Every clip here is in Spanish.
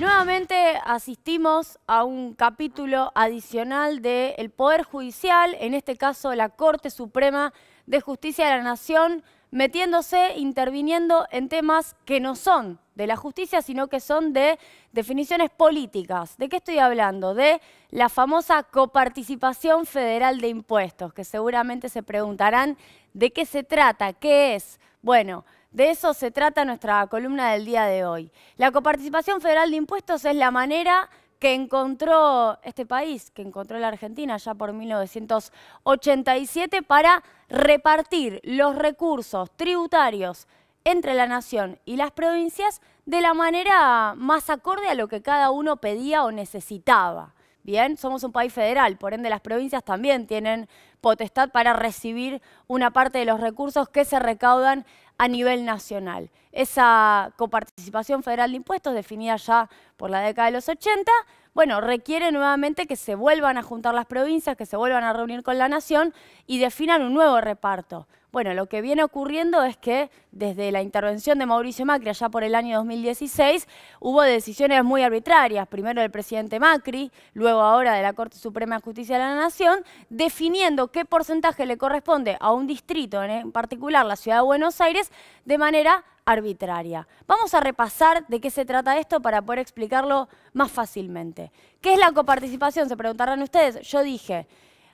Nuevamente asistimos a un capítulo adicional del Poder Judicial, en este caso la Corte Suprema de Justicia de la Nación, metiéndose, interviniendo en temas que no son de la justicia, sino que son de definiciones políticas. ¿De qué estoy hablando? De la famosa coparticipación federal de impuestos, que seguramente se preguntarán de qué se trata, qué es. Bueno, de eso se trata nuestra columna del día de hoy. La coparticipación federal de impuestos es la manera que encontró este país, que encontró la Argentina ya por 1987 para repartir los recursos tributarios entre la nación y las provincias de la manera más acorde a lo que cada uno pedía o necesitaba. Bien, somos un país federal, por ende las provincias también tienen potestad para recibir una parte de los recursos que se recaudan a nivel nacional. Esa coparticipación federal de impuestos, definida ya por la década de los 80, bueno, requiere nuevamente que se vuelvan a juntar las provincias, que se vuelvan a reunir con la nación y definan un nuevo reparto. Bueno, lo que viene ocurriendo es que desde la intervención de Mauricio Macri allá por el año 2016 hubo decisiones muy arbitrarias, primero del presidente Macri, luego ahora de la Corte Suprema de Justicia de la Nación, definiendo qué porcentaje le corresponde a un distrito, en particular la ciudad de Buenos Aires, de manera arbitraria. Vamos a repasar de qué se trata esto para poder explicarlo más fácilmente. ¿Qué es la coparticipación? Se preguntarán ustedes. Yo dije,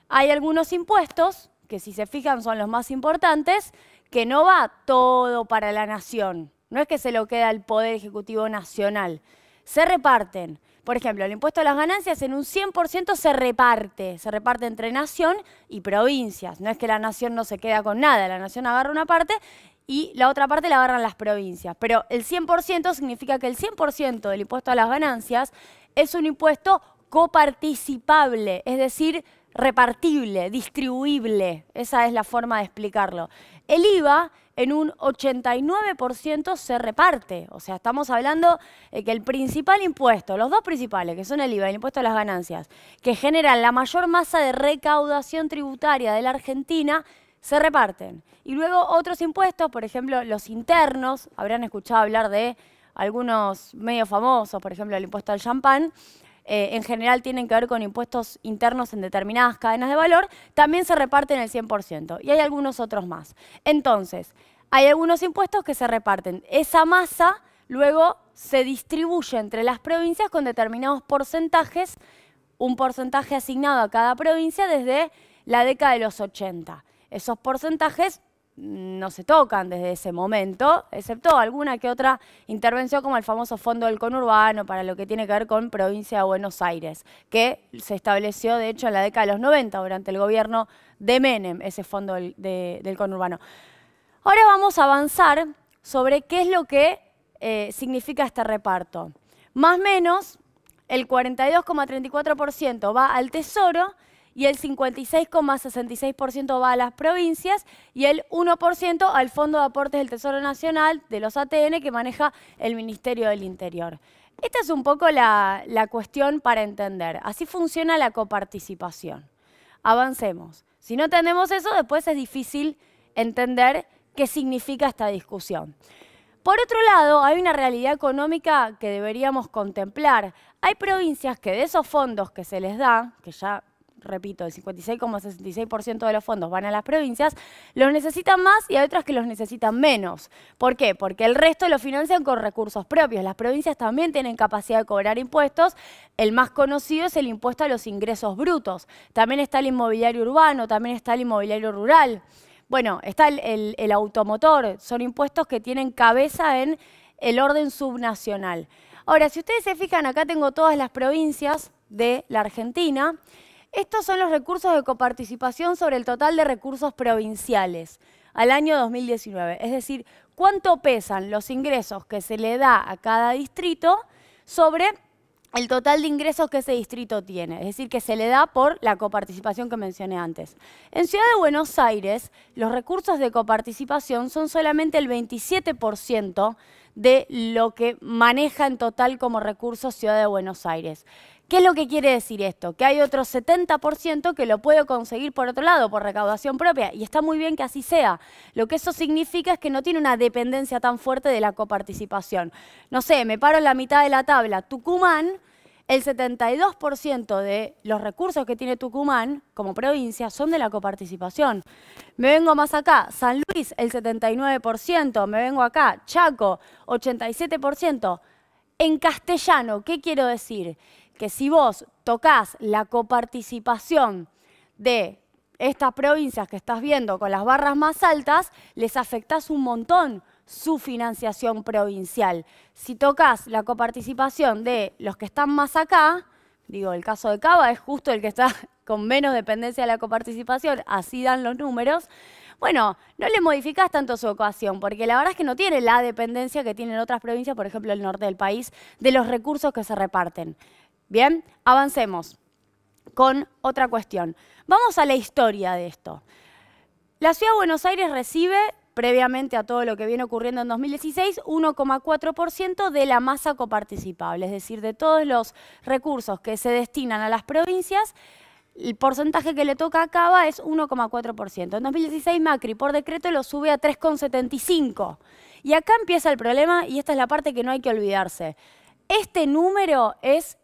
hay algunos impuestos que si se fijan son los más importantes, que no va todo para la nación. No es que se lo queda el Poder Ejecutivo Nacional. Se reparten. Por ejemplo, el impuesto a las ganancias en un 100% se reparte, se reparte entre nación y provincias. No es que la nación no se queda con nada, la nación agarra una parte y la otra parte la agarran las provincias. Pero el 100% significa que el 100% del impuesto a las ganancias es un impuesto coparticipable, es decir, repartible, distribuible. Esa es la forma de explicarlo. El IVA en un 89% se reparte. O sea, estamos hablando de que el principal impuesto, los dos principales, que son el IVA y el impuesto a las ganancias, que generan la mayor masa de recaudación tributaria de la Argentina, se reparten. Y luego otros impuestos, por ejemplo, los internos, habrán escuchado hablar de algunos medios famosos, por ejemplo, el impuesto al champán, eh, en general tienen que ver con impuestos internos en determinadas cadenas de valor, también se reparten el 100%. Y hay algunos otros más. Entonces, hay algunos impuestos que se reparten. Esa masa luego se distribuye entre las provincias con determinados porcentajes, un porcentaje asignado a cada provincia desde la década de los 80. Esos porcentajes no se tocan desde ese momento, excepto alguna que otra intervención como el famoso fondo del conurbano para lo que tiene que ver con provincia de Buenos Aires, que se estableció de hecho en la década de los 90 durante el gobierno de Menem, ese fondo del, conurbano. Ahora vamos a avanzar sobre qué es lo que eh, significa este reparto. Más o menos, el 42,34% va al Tesoro y el 56,66% va a las provincias y el 1% al Fondo de Aportes del Tesoro Nacional de los ATN que maneja el Ministerio del Interior. Esta es un poco la, cuestión para entender. Así funciona la coparticipación. Avancemos. Si no tenemos eso, después es difícil entender qué significa esta discusión. Por otro lado, hay una realidad económica que deberíamos contemplar. Hay provincias que de esos fondos que se les da, que ya repito, el 56,66% de los fondos van a las provincias, los necesitan más y hay otras que los necesitan menos. ¿Por qué? Porque el resto lo financian con recursos propios. Las provincias también tienen capacidad de cobrar impuestos. El más conocido es el impuesto a los ingresos brutos. También está el inmobiliario urbano, también está el inmobiliario rural. Bueno, está el, automotor. Son impuestos que tienen cabeza en el orden subnacional. Ahora, si ustedes se fijan, acá tengo todas las provincias de la Argentina. Estos son los recursos de coparticipación sobre el total de recursos provinciales al año 2019. Es decir, cuánto pesan los ingresos que se le da a cada distrito sobre el total de ingresos que ese distrito tiene, es decir, que se le da por la coparticipación que mencioné antes. En Ciudad de Buenos Aires, los recursos de coparticipación son solamente el 27% de lo que maneja en total como recursos Ciudad de Buenos Aires. ¿Qué es lo que quiere decir esto? Que hay otro 70% que lo puedo conseguir por otro lado, por recaudación propia, y está muy bien que así sea. Lo que eso significa es que no tiene una dependencia tan fuerte de la coparticipación. No sé, me paro en la mitad de la tabla. Tucumán, el 72% de los recursos que tiene Tucumán como provincia son de la coparticipación. Me vengo más acá, San Luis, el 79%, me vengo acá, Chaco, 87%. En castellano, ¿qué quiero decir? que si vos tocas la coparticipación de estas provincias que estás viendo con las barras más altas, les afectás un montón su financiación provincial. Si tocas la coparticipación de los que están más acá, digo, el caso de Cava es justo el que está con menos dependencia de la coparticipación, así dan los números, bueno, no le modificás tanto su ecuación, porque la verdad es que no tiene la dependencia que tienen otras provincias, por ejemplo el norte del país, de los recursos que se reparten. Bien, avancemos con otra cuestión. Vamos a la historia de esto. La ciudad de Buenos Aires recibe, previamente a todo lo que viene ocurriendo en 2016, 1,4% de la masa coparticipable, es decir, de todos los recursos que se destinan a las provincias, el porcentaje que le toca a Cava es 1,4%. En 2016 Macri por decreto lo sube a 3,75%. Y acá empieza el problema y esta es la parte que no hay que olvidarse. Este número es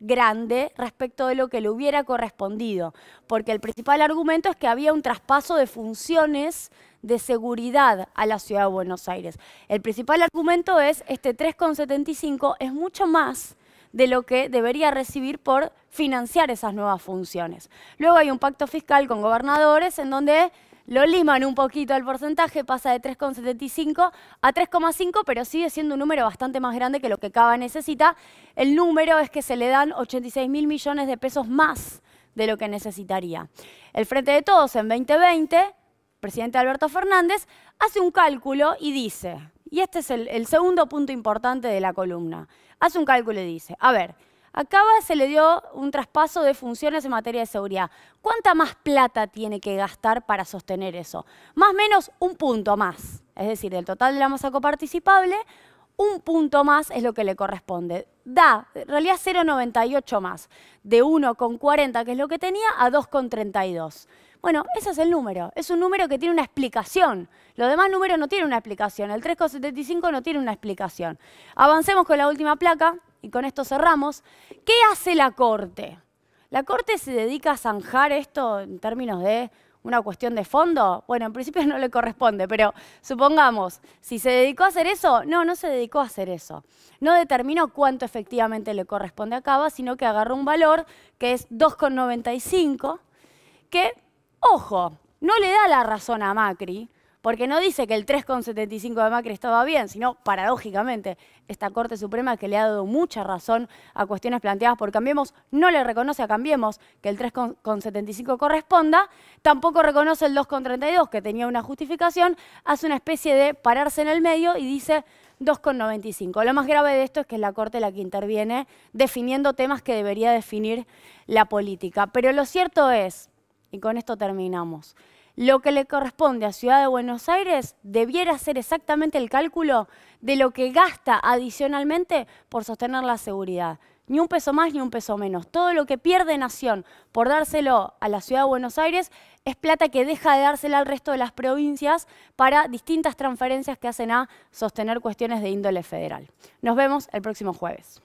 grande respecto de lo que le hubiera correspondido, porque el principal argumento es que había un traspaso de funciones de seguridad a la ciudad de Buenos Aires. El principal argumento es este 3,75 es mucho más de lo que debería recibir por financiar esas nuevas funciones. Luego hay un pacto fiscal con gobernadores en donde lo liman un poquito el porcentaje, pasa de 3,75 a 3,5, pero sigue siendo un número bastante más grande que lo que Cava necesita. El número es que se le dan 86 mil millones de pesos más de lo que necesitaría. El Frente de Todos en 2020, presidente Alberto Fernández, hace un cálculo y dice, y este es el segundo punto importante de la columna, hace un cálculo y dice, a ver, Acaba se le dio un traspaso de funciones en materia de seguridad. ¿Cuánta más plata tiene que gastar para sostener eso? Más o menos un punto más. Es decir, del total de la masa coparticipable, un punto más es lo que le corresponde. Da, en realidad 0,98 más, de 1,40 que es lo que tenía a 2,32. Bueno, ese es el número. Es un número que tiene una explicación. Los demás números no tienen una explicación. El 3,75 no tiene una explicación. Avancemos con la última placa y con esto cerramos, ¿qué hace la Corte? ¿La Corte se dedica a zanjar esto en términos de una cuestión de fondo? Bueno, en principio no le corresponde, pero supongamos, si se dedicó a hacer eso, no, no se dedicó a hacer eso. No determinó cuánto efectivamente le corresponde a Cava, sino que agarró un valor que es 2,95, que, ojo, no le da la razón a Macri, porque no dice que el 3,75 de Macri estaba bien, sino paradójicamente, esta Corte Suprema que le ha dado mucha razón a cuestiones planteadas por Cambiemos, no le reconoce a Cambiemos que el 3,75 corresponda, tampoco reconoce el 2,32 que tenía una justificación, hace una especie de pararse en el medio y dice 2,95. Lo más grave de esto es que es la Corte la que interviene definiendo temas que debería definir la política. Pero lo cierto es, y con esto terminamos, lo que le corresponde a Ciudad de Buenos Aires debiera ser exactamente el cálculo de lo que gasta adicionalmente por sostener la seguridad. Ni un peso más ni un peso menos. Todo lo que pierde Nación por dárselo a la Ciudad de Buenos Aires es plata que deja de dársela al resto de las provincias para distintas transferencias que hacen a sostener cuestiones de índole federal. Nos vemos el próximo jueves.